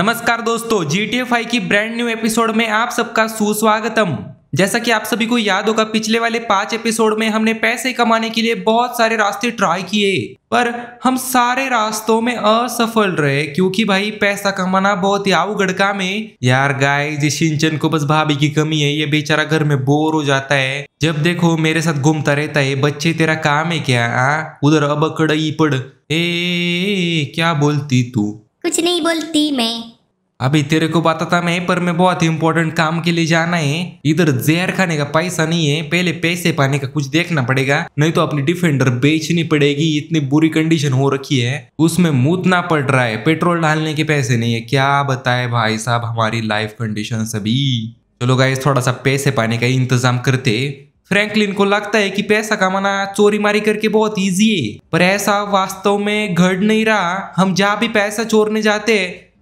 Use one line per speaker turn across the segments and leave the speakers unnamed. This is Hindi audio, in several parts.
नमस्कार दोस्तों जी टी एफ आई की ब्रांड न्यू एपिसोड में आप सबका सुस्वागतम जैसा कि आप सभी को याद होगा पिछले वाले पांच एपिसोड में हमने पैसे कमाने के लिए बहुत सारे रास्ते ट्राई किए पर हम सारे रास्तों में असफल रहे क्योंकि भाई पैसा कमाना बहुत ही आऊ गड़का में यार गाइस इस सिंचन को बस भाभी की कमी है ये बेचारा घर में बोर हो जाता है जब देखो मेरे साथ घूमता रहता है बच्चे तेरा काम है क्या उधर अब कड़ई पड़ ए क्या बोलती तू कुछ नहीं बोलती मैं अभी तेरे को बताता मैं पर मैं बहुत ही इम्पोर्टेंट काम के लिए जाना है इधर जहर खाने का पैसा नहीं है पहले पैसे पाने का कुछ देखना पड़ेगा नहीं तो अपनी डिफेंडर बेचनी पड़ेगी इतनी बुरी कंडीशन हो रखी है उसमें मूतना पड़ रहा है पेट्रोल डालने के पैसे नहीं है क्या बताए भाई साहब हमारी लाइफ कंडीशन सभी चलो गाइस थोड़ा सा पैसे पाने का इंतजाम करते फ्रैंकलिन को लगता है कि पैसा कमाना चोरी मारी करके बहुत ईजी है पर ऐसा वास्तव में घट नहीं रहा हम जहाँ भी पैसा चोरने जाते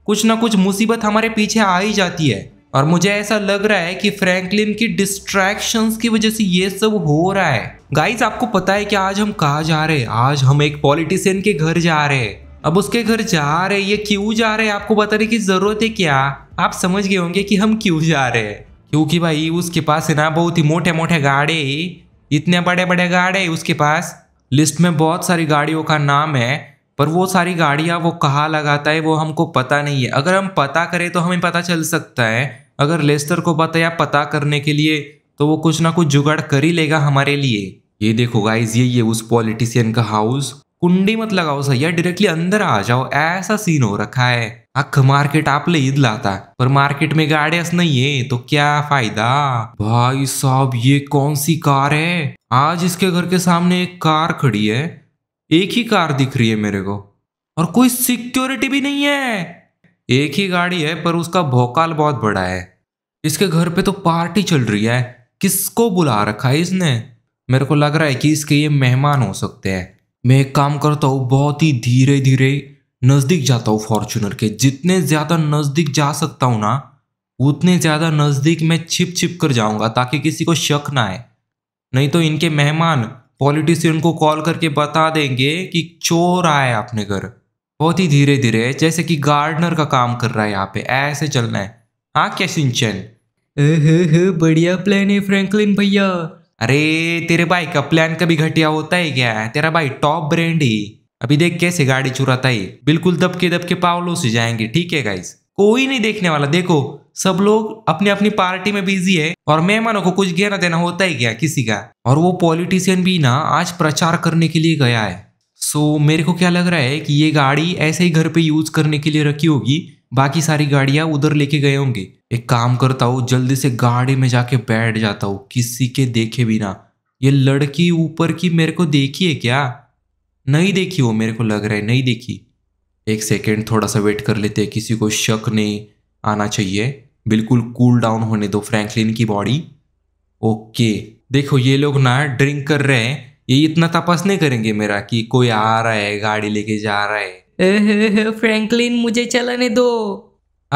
कुछ ना कुछ मुसीबत हमारे पीछे आ ही जाती है और मुझे ऐसा लग रहा है कि फ्रैंकलिन की डिस्ट्रैक्शंस की वजह से ये सब हो रहा है गाइस आपको पता है कि आज हम कहा जा रहे हैं आज हम एक पॉलिटिशियन के घर जा रहे हैं अब उसके घर जा रहे ये क्यों जा रहे हैं आपको बताने की जरूरत है क्या आप समझ गए होंगे कि हम क्यों जा रहे हैं क्योंकि भाई उसके पास है ना बहुत ही मोटे मोटे गाड़े इतने बड़े बड़े गाड़े उसके पास लिस्ट में बहुत सारी गाड़ियों का नाम है पर वो सारी गाड़ियाँ वो कहाँ लगाता है वो हमको पता नहीं है अगर हम पता करें तो हमें पता चल सकता है अगर लेस्टर को पता या पता करने के लिए तो वो कुछ ना कुछ जुगाड़ कर ही लेगा हमारे लिए ये देखो गाइज ये ये उस पॉलिटिशियन का हाउस कुंडी मत लगाओ सैया डायरेक्टली अंदर आ जाओ ऐसा सीन हो रखा है अख मार्केट आप ईद लाता पर मार्केट में गाड़ियां नहीं है तो क्या फायदा भाई साहब ये कौन सी कार है आज इसके घर के सामने एक कार खड़ी है एक ही कार दिख रही है मेरे को और कोई सिक्योरिटी भी नहीं है एक ही गाड़ी है पर उसका भोकाल बहुत बड़ा है इसके घर पे तो पार्टी चल रही है किसको बुला रखा है इसने मेरे को लग रहा है कि इसके ये मेहमान हो सकते हैं मैं एक काम करता हूँ बहुत ही धीरे धीरे नज़दीक जाता हूँ फॉर्चूनर के जितने ज़्यादा नज़दीक जा सकता हूँ ना उतने ज़्यादा नज़दीक मैं छिप छिप कर जाऊंगा ताकि किसी को शक ना आए नहीं तो इनके मेहमान पॉलिटिशियन को कॉल करके बता देंगे कि चोर आए अपने घर बहुत ही धीरे धीरे जैसे कि गार्डनर का काम कर रहा है यहाँ पे ऐसे चलना है हाँ क्या सिंचन बढ़िया प्लान है फ्रैंकलिन भैया अरे तेरे भाई का प्लान कभी घटिया होता है क्या तेरा भाई टॉप ब्रांड ही अभी देख कैसे गाड़ी चुराता है बिल्कुल दबके दबके पावलो से जाएंगे ठीक है गाइस कोई नहीं देखने वाला देखो सब लोग अपनी अपनी पार्टी में बिजी है और मेहमानों को कुछ गहना देना होता ही क्या किसी का और वो पॉलिटिशियन भी ना आज प्रचार करने के लिए गया है सो मेरे को क्या लग रहा है कि ये गाड़ी ऐसे ही घर पे यूज करने के लिए रखी होगी बाकी सारी गाड़ियां उधर लेके गए होंगे एक काम करता हूँ जल्दी से गाड़ी में जाके बैठ जाता हूँ किसी के देखे बिना ये लड़की ऊपर की मेरे को देखी है क्या नहीं देखी वो मेरे को लग रहा है नहीं देखी एक सेकेंड थोड़ा सा वेट कर लेते हैं किसी को शक नहीं आना चाहिए बिल्कुल कूल डाउन होने दो फ्रैंकलिन की बॉडी ओके देखो ये लोग ना ड्रिंक कर रहे हैं ये इतना तपास नहीं करेंगे मेरा कि कोई आ रहा है गाड़ी लेके जा रहा है फ्रैंकलिन मुझे चलाने दो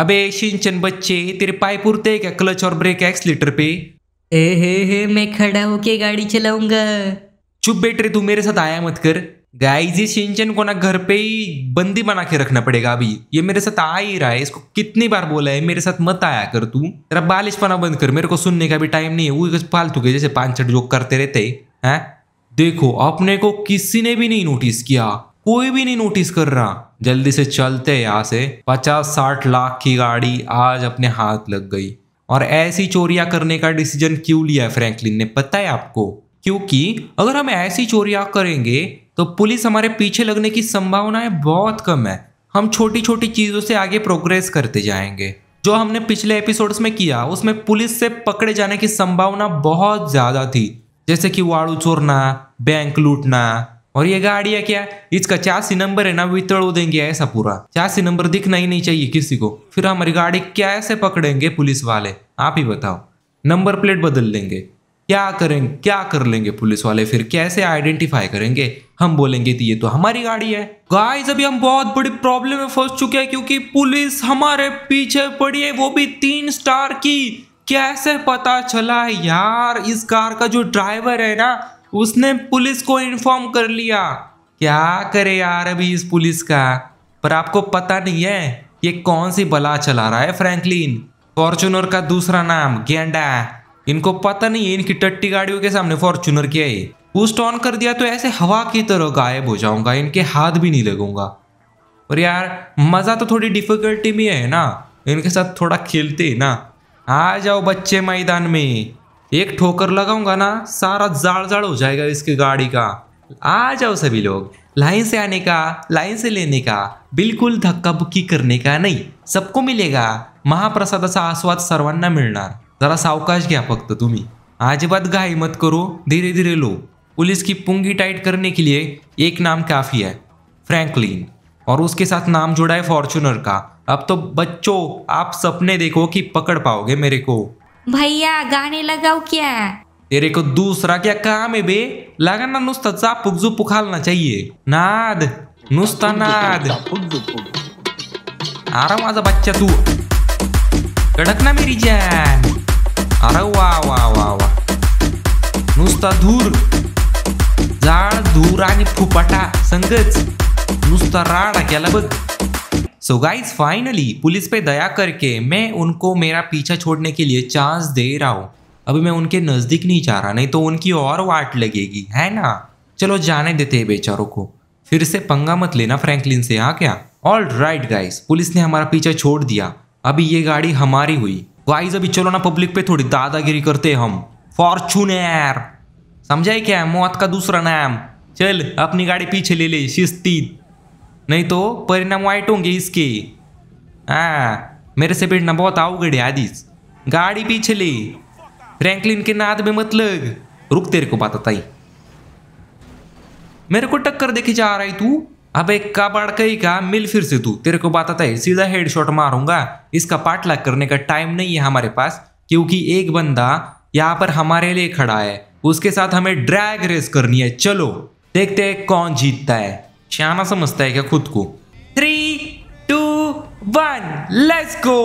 अबे सिंचन बच्चे तेरे पाइप उड़ते क्या क्लच और ब्रेक लीटर पे ए मैं खड़ा होके गाड़ी चलाऊंगा चुप बेट रे तू मेरे साथ आया मत कर गाइज ये सिंचन को ना घर पे ही बंदी बना के रखना पड़ेगा अभी ये मेरे साथ आ ही रहा है इसको कितनी बार बोला है मेरे साथ मत आया कर तू तेरा बालिश पाना बंद कर मेरे को सुनने का भी टाइम नहीं है वो फालतू के जैसे पांच छठ जोक करते रहते हैं देखो अपने को किसी ने भी नहीं नोटिस किया कोई भी नहीं नोटिस कर रहा जल्दी से चलते यहाँ से पचास साठ लाख की गाड़ी आज अपने हाथ लग गई और ऐसी चोरियां करने का डिसीजन क्यों लिया फ्रैंकलिन ने पता है आपको क्योंकि अगर हम ऐसी चोरियाँ करेंगे तो पुलिस हमारे पीछे लगने की संभावनाएं बहुत कम है हम छोटी छोटी चीज़ों से आगे प्रोग्रेस करते जाएंगे जो हमने पिछले एपिसोड्स में किया उसमें पुलिस से पकड़े जाने की संभावना बहुत ज़्यादा थी जैसे कि वाड़ू चोरना बैंक लूटना और ये गाड़ियाँ क्या इसका चासी नंबर है ना वितड़ो देंगे ऐसा पूरा चासी नंबर दिखना ही नहीं चाहिए किसी को फिर हमारी गाड़ी कैसे पकड़ेंगे पुलिस वाले आप ही बताओ नंबर प्लेट बदल देंगे क्या करें क्या कर लेंगे पुलिस वाले फिर कैसे आइडेंटिफाई करेंगे हम बोलेंगे कि ये तो हमारी गाड़ी है गाइस अभी हम बहुत बड़ी प्रॉब्लम में फंस चुके हैं क्योंकि पुलिस हमारे पीछे पड़ी है वो भी तीन स्टार की कैसे पता चला है यार इस कार का जो ड्राइवर है ना उसने पुलिस को इन्फॉर्म कर लिया क्या करे यार अभी इस पुलिस का पर आपको पता नहीं है ये कौन सी बला चला रहा है फ्रैंकलिन फॉर्चुनर का दूसरा नाम गेंडा इनको पता नहीं है इनकी टट्टी गाड़ियों के सामने फॉर्चुनर क्या है वो स्टॉन कर दिया तो ऐसे हवा की तरह गायब हो जाऊंगा इनके हाथ भी नहीं लगूंगा और यार मज़ा तो थोड़ी डिफिकल्टी में है ना इनके साथ थोड़ा खेलते ना आ जाओ बच्चे मैदान में एक ठोकर लगाऊंगा ना सारा जाड़ जाड़ हो जाएगा इसकी गाड़ी का आ जाओ सभी लोग लाइन से आने का लाइन से लेने का बिल्कुल धक्का बुक्की करने का नहीं सबको मिलेगा सा आस्वाद सर्वांना मिलना जरा सावकाश घ्या फक्त तुम्ही अजिबात घाई मत करो धीरे धीरे लो पुलिस की पुंगी टाइट करने के लिए एक नाम काफ़ी है फ्रैंकलिन और उसके साथ नाम जुड़ा है फॉर्चुनर का अब तो बच्चों आप सपने देखो कि पकड़ पाओगे मेरे को भैया गाने लगाओ क्या तेरे को दूसरा क्या काम है बे लगा ना चापुक जुपुक पुखालना चाहिए नाद नुस्ता नाद आराम आजा बच्चा तू कडक ना मेरी जान अरे वा वा वा वा नुसता धूर जाड धूर आणि फुपाटा संगच नुसता राड केला बघ सो गाइस फाइनली पुलिस पे दया करके मैं उनको मेरा पीछा छोड़ने के लिए चांस दे रहा हूँ अभी मैं उनके नज़दीक नहीं जा रहा नहीं तो उनकी और वाट लगेगी है ना चलो जाने देते हैं बेचारों को फिर से पंगा मत लेना फ्रैंकलिन से हाँ क्या ऑल राइट गाइस पुलिस ने हमारा पीछा छोड़ दिया अभी ये गाड़ी हमारी हुई गाइज अभी चलो ना पब्लिक पे थोड़ी दादागिरी करते हम फॉर्चूनर समझाए क्या मौत का दूसरा नाम चल अपनी गाड़ी पीछे ले ले शिस्ती नहीं तो परिणाम वाइट होंगे इसके हाँ मेरे से बैठना बहुत अवगढ़ है आदिज गाड़ी पीछे ले फ्रैंकलिन के नाद में मत लग रुक तेरे को बात बताई मेरे को टक्कर देखे जा रहा है तू अब एक कबाड़ कही का मिल फिर से तू तेरे को बताता है सीधा हेडशॉट मारूंगा इसका पाठलाग करने का टाइम नहीं है हमारे पास क्योंकि एक बंदा यहाँ पर हमारे लिए खड़ा है उसके साथ हमें ड्रैग रेस करनी है चलो देखते हैं कौन जीतता है श्याना समझता है क्या खुद को three two one let's go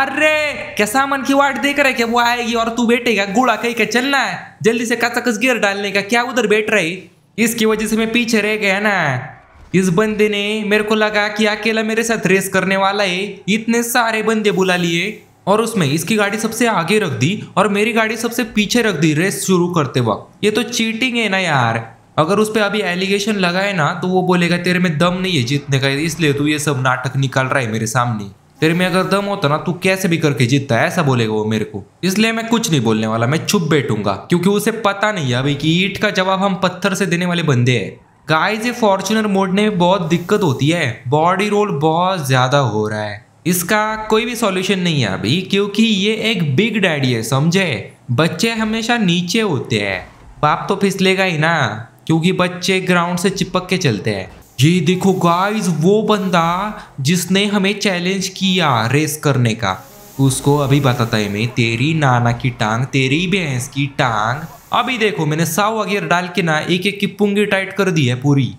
अरे क्या सामान की वाट देख रहे क्या वो आएगी और तू बैठेगा गोड़ा कहीं का चलना है जल्दी से कस गियर डालने का क्या उधर बैठ रही इसकी वजह से मैं पीछे रह गया ना इस बंदे ने मेरे को लगा कि अकेला मेरे साथ रेस करने वाला है इतने सारे बंदे बुला लिए और उसमें इसकी गाड़ी सबसे आगे रख दी और मेरी गाड़ी सबसे पीछे रख दी रेस शुरू करते वक्त ये तो चीटिंग है ना यार अगर उस पर अभी एलिगेशन लगाए ना तो वो बोलेगा तेरे में दम नहीं है जीतने का इसलिए तू ये सब नाटक निकाल रहा है मेरे सामने फिर मैं अगर दम होता ना तू कैसे भी करके जीतता ऐसा बोलेगा वो मेरे को इसलिए मैं कुछ नहीं बोलने वाला मैं छुप बैठूंगा क्योंकि उसे पता नहीं है अभी कि ईट का जवाब हम पत्थर से देने वाले बंदे हैं गाइस ये फॉर्चुनर मोड़ने में बहुत दिक्कत होती है बॉडी रोल बहुत ज्यादा हो रहा है इसका कोई भी सॉल्यूशन नहीं है अभी क्योंकि ये एक बिग डैडी है समझे बच्चे हमेशा नीचे होते हैं बाप तो फिसलेगा ही ना क्योंकि बच्चे ग्राउंड से चिपक के चलते हैं ये देखो गाइस वो बंदा जिसने हमें चैलेंज किया रेस करने का उसको अभी बताता है मैं तेरी नाना की टांग तेरी भैंस की टांग अभी देखो मैंने साव अगेर डाल के ना एक एक की पुंगी टाइट कर दी है पूरी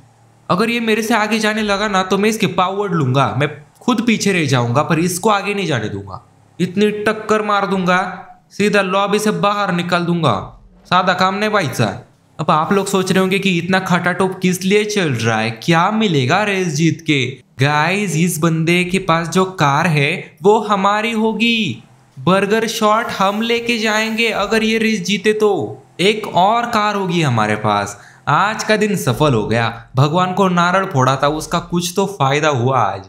अगर ये मेरे से आगे जाने लगा ना तो मैं इसके पावर लूंगा मैं खुद पीछे रह जाऊंगा पर इसको आगे नहीं जाने दूंगा इतनी टक्कर मार दूंगा सीधा लॉबी से बाहर निकाल दूंगा सादा काम नहीं भाई साहब अब आप लोग सोच रहे होंगे कि इतना खटा टोप किस लिए चल रहा है क्या मिलेगा रेस जीत के गाइस इस बंदे के पास जो कार है वो हमारी होगी बर्गर शॉट हम लेके जाएंगे अगर ये रेस जीते तो एक और कार होगी हमारे पास आज का दिन सफल हो गया भगवान को नारल फोड़ा था उसका कुछ तो फायदा हुआ आज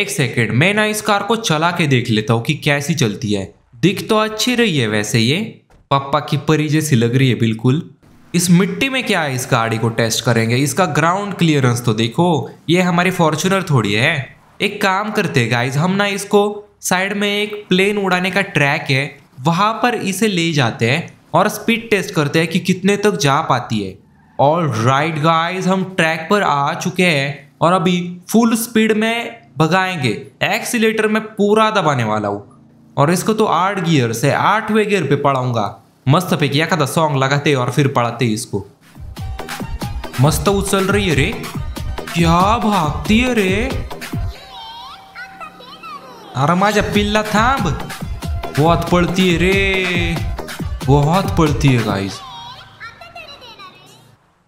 एक सेकेंड मैं ना इस कार को चला के देख लेता हूँ कि कैसी चलती है दिख तो अच्छी रही है वैसे ये पप्पा की परी जैसी लग रही है बिल्कुल इस मिट्टी में क्या है इस गाड़ी को टेस्ट करेंगे इसका ग्राउंड क्लियरेंस तो देखो ये हमारी फॉर्चुनर थोड़ी है एक काम करते गाइज हम ना इसको साइड में एक प्लेन उड़ाने का ट्रैक है वहाँ पर इसे ले जाते हैं और स्पीड टेस्ट करते हैं कि कितने तक जा पाती है और राइट गाइज हम ट्रैक पर आ चुके हैं और अभी फुल स्पीड में भगाएंगे एक्सीटर में पूरा दबाने वाला हूँ और इसको तो आठ गियर से आठवें गियर पे पड़ाऊंगा मस्त पैकी एखादा सॉन्ग लगाते और फिर पढ़ाते इसको मस्त उछल रही है रे क्या भागती है रे अरे माजा पिल्ला था बहुत पड़ती है रे बहुत पड़ती है गाइस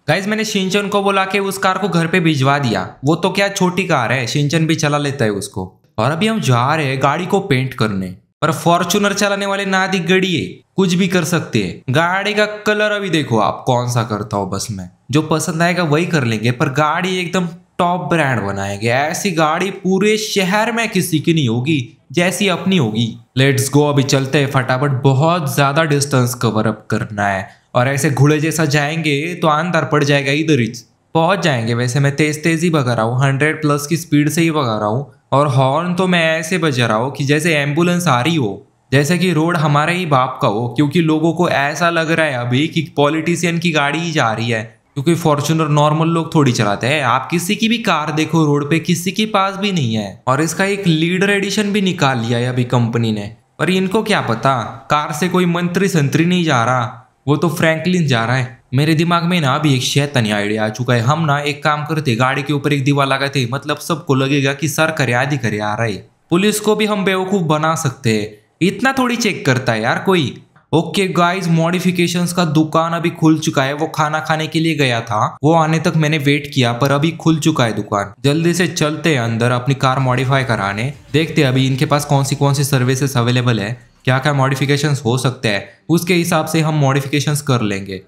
गाइज मैंने सिंचन को बोला के उस कार को घर पे भिजवा दिया वो तो क्या छोटी कार है शिंचन भी चला लेता है उसको और अभी हम जा रहे हैं गाड़ी को पेंट करने पर फॉर्चुनर चलाने वाले ना नादी गड़िए कुछ भी कर सकते हैं गाड़ी का कलर अभी देखो आप कौन सा करता हो बस में जो पसंद आएगा वही कर लेंगे पर गाड़ी एकदम टॉप ब्रांड बनाएंगे ऐसी गाड़ी पूरे शहर में किसी की नहीं होगी जैसी अपनी होगी लेट्स गो अभी चलते हैं फटाफट बहुत ज़्यादा डिस्टेंस कवर अप करना है और ऐसे घुड़े जैसा जाएंगे तो अंदर पड़ जाएगा इधर ही पहुंच जाएंगे वैसे मैं तेज तेज ही भगा रहा हूँ हंड्रेड प्लस की स्पीड से ही भगा रहा हूँ और हॉर्न तो मैं ऐसे बजा रहा हूँ कि जैसे एम्बुलेंस आ रही हो जैसे कि रोड हमारे ही बाप का हो क्योंकि लोगों को ऐसा लग रहा है अभी कि पॉलिटिशियन की गाड़ी ही जा रही है क्योंकि फॉर्चुनर नॉर्मल लोग थोड़ी चलाते हैं आप किसी की भी कार देखो रोड पे किसी के पास भी नहीं है और इसका एक लीडर एडिशन भी निकाल लिया है अभी कंपनी ने पर इनको क्या पता कार से कोई मंत्री संतरी नहीं जा रहा वो तो फ्रैंकलिन जा रहा है मेरे दिमाग में ना अभी एक शैतनी आइडिया आ चुका है हम ना एक काम करते गाड़ी के ऊपर एक दीवा लगाते मतलब सबको लगेगा कि सर करे आदि करे आ रहे है पुलिस को भी हम बेवकूफ़ बना सकते हैं इतना थोड़ी चेक करता है यार कोई ओके गाइस मॉडिफिकेशंस का दुकान अभी खुल चुका है वो खाना खाने के लिए गया था वो आने तक मैंने वेट किया पर अभी खुल चुका है दुकान जल्दी से चलते हैं अंदर अपनी कार मॉडिफाई कराने देखते हैं अभी इनके पास कौन सी कौन सी सर्विसेज अवेलेबल है क्या क्या मॉडिफिकेशन हो सकते हैं उसके हिसाब से हम मॉडिफिकेशन कर लेंगे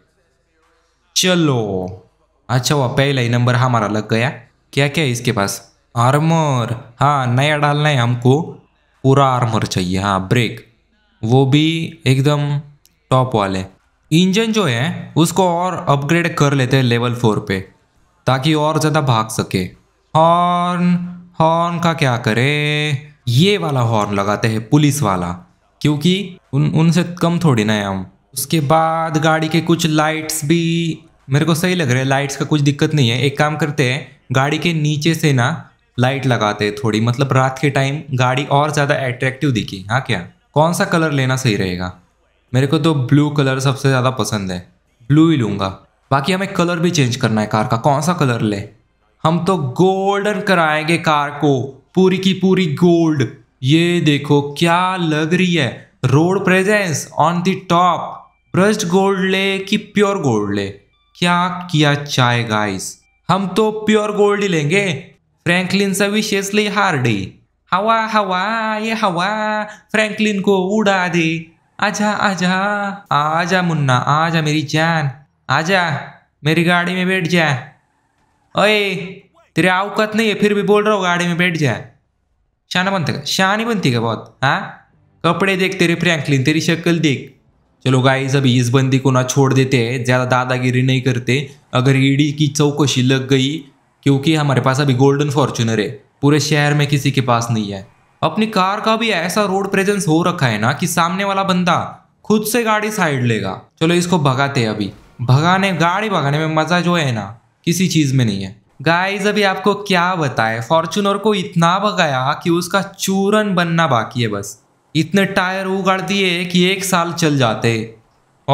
चलो अच्छा वो पहला ही नंबर हमारा लग गया क्या क्या है इसके पास आर्मर हाँ नया डालना है हमको पूरा आर्मर चाहिए हाँ ब्रेक वो भी एकदम टॉप वाले इंजन जो है उसको और अपग्रेड कर लेते हैं लेवल फोर पे ताकि और ज़्यादा भाग सके हॉर्न हॉर्न का क्या करें ये वाला हॉर्न लगाते हैं पुलिस वाला क्योंकि उन उनसे कम थोड़ी ना है हम उसके बाद गाड़ी के कुछ लाइट्स भी मेरे को सही लग रहा है लाइट्स का कुछ दिक्कत नहीं है एक काम करते हैं गाड़ी के नीचे से ना लाइट लगाते थोड़ी मतलब रात के टाइम गाड़ी और ज़्यादा एट्रैक्टिव दिखी हाँ क्या कौन सा कलर लेना सही रहेगा मेरे को तो ब्लू कलर सबसे ज़्यादा पसंद है ब्लू ही लूँगा बाकी हमें कलर भी चेंज करना है कार का कौन सा कलर ले हम तो गोल्डन कराएंगे कार को पूरी की पूरी गोल्ड ये देखो क्या लग रही है road presence on the top brushed gold ले कि प्योर गोल्ड ले क्या किया चाहे गाइस हम तो प्योर गोल्ड ही लेंगे फ्रैंकलिन विशेषले हार्डे हवा हवा ये हवा फ्रैंकलिन को उड़ा दे आजा आजा आजा मुन्ना आजा मेरी जान आजा मेरी गाड़ी में बैठ जा ओए तेरे औकत नहीं है फिर भी बोल रहा हूँ गाड़ी में बैठ जा शाना बनता शानी बनती का बहुत हाँ कपड़े देख तेरे फ्रैंकलिन तेरी शक्ल देख चलो गाइस अभी इस बंदी को ना छोड़ देते हैं ज़्यादा दादागिरी नहीं करते अगर ईडी की चौकशी लग गई क्योंकि हमारे पास अभी गोल्डन फॉर्चुनर है पूरे शहर में किसी के पास नहीं है अपनी कार का भी ऐसा रोड प्रेजेंस हो रखा है ना कि सामने वाला बंदा खुद से गाड़ी साइड लेगा चलो इसको भगाते हैं अभी भगाने गाड़ी भगाने में मजा जो है ना किसी चीज में नहीं है गाइज अभी आपको क्या बताए फॉर्चुनर को इतना भगाया कि उसका चूरन बनना बाकी है बस इतने टायर उगाड़ दिए कि एक साल चल जाते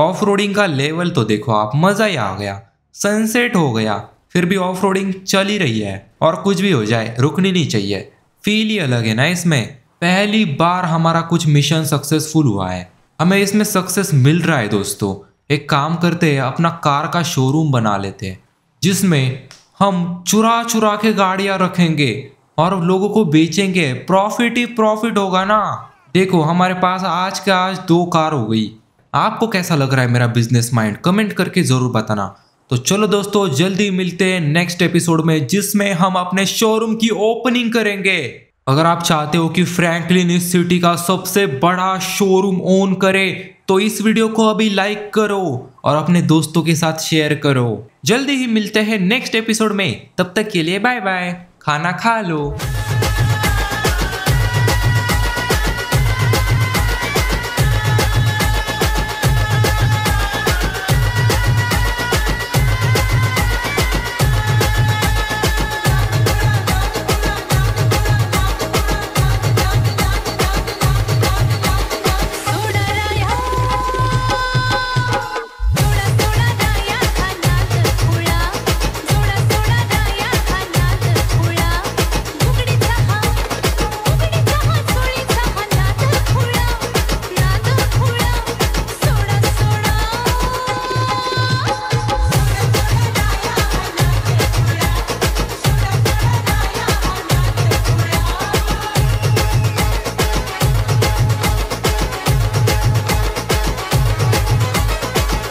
ऑफ रोडिंग का लेवल तो देखो आप मज़ा ही आ गया सनसेट हो गया फिर भी ऑफ रोडिंग चल ही रही है और कुछ भी हो जाए रुकनी नहीं चाहिए फील ही अलग है ना इसमें पहली बार हमारा कुछ मिशन सक्सेसफुल हुआ है हमें इसमें सक्सेस मिल रहा है दोस्तों एक काम करते हैं अपना कार का शोरूम बना लेते हैं जिसमें हम चुरा चुरा के गाड़ियाँ रखेंगे और लोगों को बेचेंगे प्रॉफिट ही प्रॉफिट होगा ना देखो हमारे पास आज के आज दो कार हो गई आपको कैसा लग रहा है मेरा बिजनेस माइंड कमेंट करके ज़रूर बताना तो चलो दोस्तों जल्दी मिलते हैं नेक्स्ट एपिसोड में जिसमें हम अपने शोरूम की ओपनिंग करेंगे अगर आप चाहते हो कि फ्रैंकलिन इस सिटी का सबसे बड़ा शोरूम ओन करे तो इस वीडियो को अभी लाइक करो और अपने दोस्तों के साथ शेयर करो जल्दी ही मिलते हैं नेक्स्ट एपिसोड में तब तक के लिए बाय बाय खाना खा लो